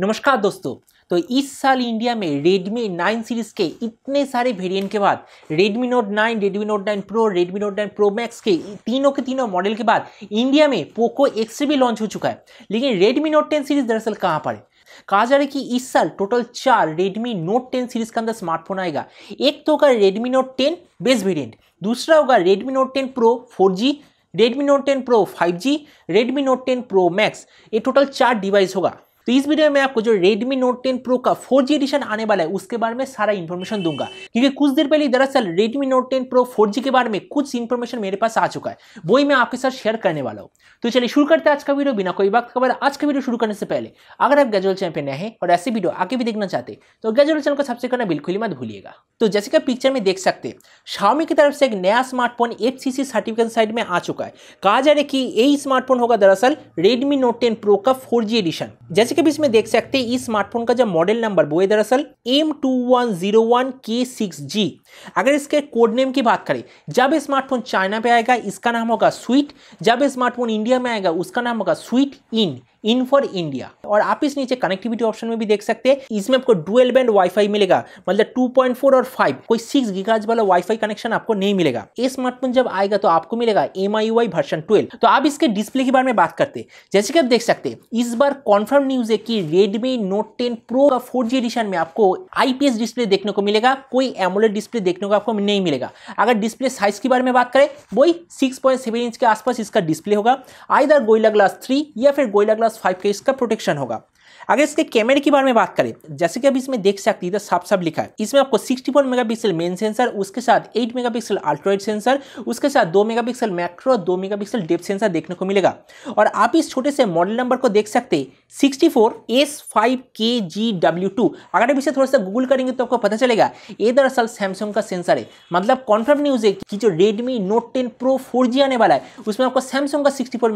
नमस्कार दोस्तों तो इस साल इंडिया में Redmi 9 सीरीज के इतने सारे वेरिएंट के बाद Redmi Note 9, Redmi Note 9 Pro, Redmi Note 9 Pro Max के तीनों के तीनों मॉडल के बाद इंडिया में Poco X भी लॉन्च हो चुका है लेकिन Redmi Note 10 सीरीज दरअसल कहाँ पर है कहा जा रहा है कि इस साल टोटल चार Redmi Note 10 सीरीज के अंदर स्मार्टफोन आएगा एक तो होगा Redmi Note 10 बेस वेरिएंट दूसरा होगा Redmi Note 10 Pro 4G Redmi Note 10 Pro 5G, Redmi Note 10 Pro Max ये टोटल चार डिवाइस होगा तो इस वीडियो में आपको जो Redmi Note 10 Pro का 4G एडिशन आने वाला है उसके बारे में सारा इन्फॉर्मेशन दूंगा क्योंकि कुछ देर पहले दरअसल Redmi Note 10 Pro 4G के बारे में कुछ इन्फॉर्मेशन मेरे पास आ चुका है वही मैं आपके साथ शेयर करने वाला हूँ तो चलिए शुरू करते हैं आज का वीडियो बिना कोई वक्त खबर आज का वीडियो शुरू करने से पहले अगर आप गैजुअल चैनल पर नए हैं और ऐसे वीडियो आगे भी देखना चाहते तो गैजुअल चैनल को सबसे करना बिल्कुल ही मत भूलिएगा तो जैसे कि पिक्चर में देख सकते हैं शाओमी की तरफ से एक नया smartphone F C C certificate site में आ चुका है कहा जा रहा है कि यही स्मार्टफोन होगा दरअसल रेडमी नोट टेन प्रो का फोर जी एडिशन जैसे कि इसमें देख सकते हैं इस स्मार्टफोन का जो मॉडल नंबर वो है दरअसल M two one one zero के सिक्स जी अगर इसके कोड नेम की बात करें जब यह स्मार्टफोन चाइना पे आएगा इसका नाम होगा स्वीट जब स्मार्टफोन इंडिया में आएगा उसका नाम होगा sweet in in for India और आप इस नीचे कनेक्टिविटी ऑप्शन में भी देख सकते हैं इसमें आपको डुएल बैंड वाईफाई मिलेगा मतलब 2.4 और 5 कोई 6 गीगाज वाला वाईफाई कनेक्शन आपको नहीं मिलेगा ये स्मार्टफोन जब आएगा तो आपको मिलेगा M I Y version twelve तो आप इसके डिस्प्ले के बारे में बात करते जैसे कि आप देख सकते हैं इस बार कॉन्फर्म न्यूज है कि रेडमी नोट टेन प्रो का फोर एडिशन में आपको आईपीएस डिस्प्ले देखने को मिलेगा कोई एमोलेड डिस्प्ले देखने को आपको नहीं मिलेगा अगर डिस्प्ले साइज के बारे में बात करें वही सिक्स इंच के आसपास इसका डिस्प्ले होगा आइदर गोयला ग्लास थ्री या फिर गोयला ग्लास प्लस फाइव के इसका प्रोटेक्शन होगा अगर इसके कैमरे के बारे में बात करें जैसे कि अभी इसमें देख सकती है साफ साफ लिखा है इसमें आपको 64 मेगापिक्सल मेन सेंसर उसके साथ 8 मेगापिक्सल अल्ट्राइड सेंसर उसके साथ 2 megapixel macro 2 megapixel depth sensor देखने को मिलेगा और आप इस छोटे से मॉडल नंबर को देख सकते सिक्सटी फोर एस फाइव के जी डब्ल्यू टू अगर आप इसे थोड़ा सा गूगल करेंगे तो आपको पता चलेगा ये दरअसल सैमसंग का सेंसर है मतलब कॉन्फर्म न्यूज़ है कि जो Redmi note ten pro four G आने वाला है उसमें आपको सैमसंग का सिक्सटी फोर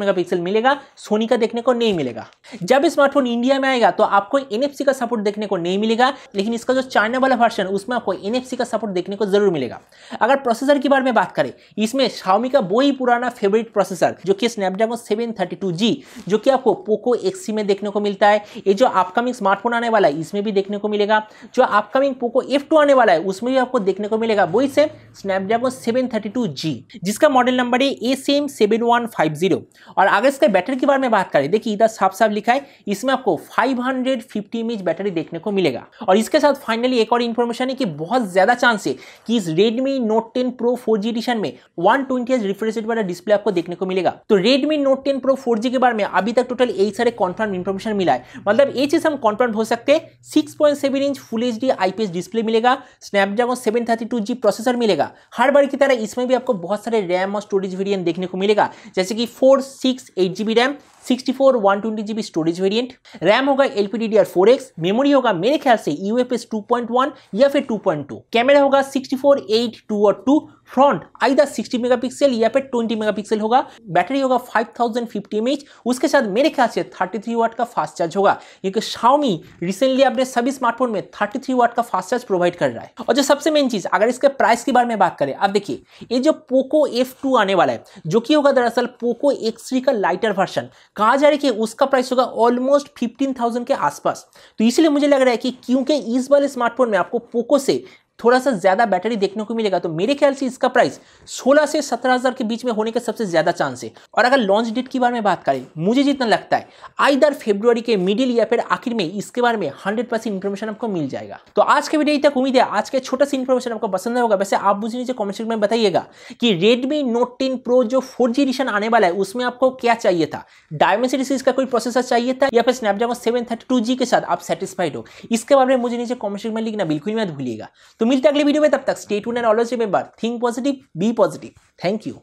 मिलेगा सोनी का देखने को नहीं मिलेगा जब स्मार्टफोन इंडिया में आए जाएगा तो आपको एन का सपोर्ट देखने को नहीं मिलेगा लेकिन इसका जो चाइना वाला वर्षन उसमें आपको एन का सपोर्ट देखने को जरूर मिलेगा अगर प्रोसेसर के बारे में बात करें इसमें शाओमी का वही पुराना फेवरेट प्रोसेसर जो कि स्नैपड्रैगन सेवन जो कि आपको पोको एक्स में देखने को मिलता है ये जो अपकमिंग स्मार्टफोन आने वाला है इसमें भी देखने को मिलेगा जो अपकमिंग पोको एफ आने वाला है उसमें भी आपको देखने को मिलेगा वही सेम स्नैपड्रैगन सेवन जिसका मॉडल नंबर है ए सेम सेवन और अगर इसके बैटरी के बारे में बात करें देखिए इधर साफ साफ लिखा है इसमें आपको फाइव 550 mAh बैटरी देखने को मिलेगा और इसके साथ फाइनली एक और इन्फॉर्मेशन है कि बहुत ज्यादा चांस है कि इस Redmi Note 10 Pro 4G edition में वन ट्वेंटी एच रिफ्रेश वाला डिस्प्ले आपको देखने को मिलेगा तो Redmi Note 10 Pro 4G के बारे में अभी तक टोटल यही सारे कॉन्फर्म इन्फॉर्मेशन मिला है मतलब ये चीज हम कॉन्फर्म हो सकते हैं six inch full H D IPS display मिलेगा Snapdragon seven thirty two G processor मिलेगा हर बार की तरह इसमें भी आपको बहुत सारे रैम और स्टोरेज वेरियंट देखने को मिलेगा जैसे कि four six eight GB RAM sixty four one twenty storage variant RAM होगा L P D four X memory होगा मेरे ख्याल से यू टू पॉइंट वन या फिर टू पॉइंट टू कैमरा होगा सिक्सटी फोर एट टू और टू फ्रंट आइदर 60 मेगापिक्सल या फिर 20 मेगापिक्सल होगा बैटरी होगा 5050 एमएच उसके साथ मेरे ख्याल से 33 वाट का फास्ट चार्ज होगा क्योंकि Xiaomi रिसेंटली अपने सभी स्मार्टफोन में 33 वाट का फास्ट चार्ज प्रोवाइड कर रहा है और जो सबसे मेन चीज अगर इसके प्राइस के बारे में बात करें अब देखिए ये जो पोको एफ आने वाला है जो कि होगा दरअसल पोको एक्स का लाइटर वर्सन कहा जा रहा है कि उसका प्राइस होगा ऑलमोस्ट फिफ्टीन के आसपास तो इसलिए मुझे लग रहा है कि क्योंकि इस वाले स्मार्टफोन में आपको पोको से थोड़ा सा ज़्यादा बैटरी देखने को मिलेगा तो मेरे ख्याल से इसका प्राइस 16 से 17000 के बीच में होने का सबसे ज़्यादा चांस है और अगर लॉन्च डेट की बारे में बात करें मुझे जितना लगता है आई दर फेब्रुवरी के मिडिल या फिर आखिर में इसके बारे में हंड्रेड परसेंट इन्फॉर्मेशन आपको मिल जाएगा तो आज के वीडियो तक उम्मीद है आज का छोटा सा इन्फॉर्मेशन आपको पसंद होगा वैसे आप मुझे नीचे कॉमेंट सेक्शन में बताइएगा कि रेडमी नोट टेन प्रो जो फोर एडिशन आने वाला है उसमें आपको क्या चाहिए था डायमेंसिटी सीरीज का कोई प्रोसेसर चाहिए था या फिर स्नैपड्रैगन सेवन के साथ आप सेटिस्फाइड हो इसके बारे में मुझे नीचे कॉमेंट सेक्शन में लिखना बिल्कुल मत भूलिएगा तो तो मिलते अगले वीडियो में तब तक state and always remember think positive be positive thank you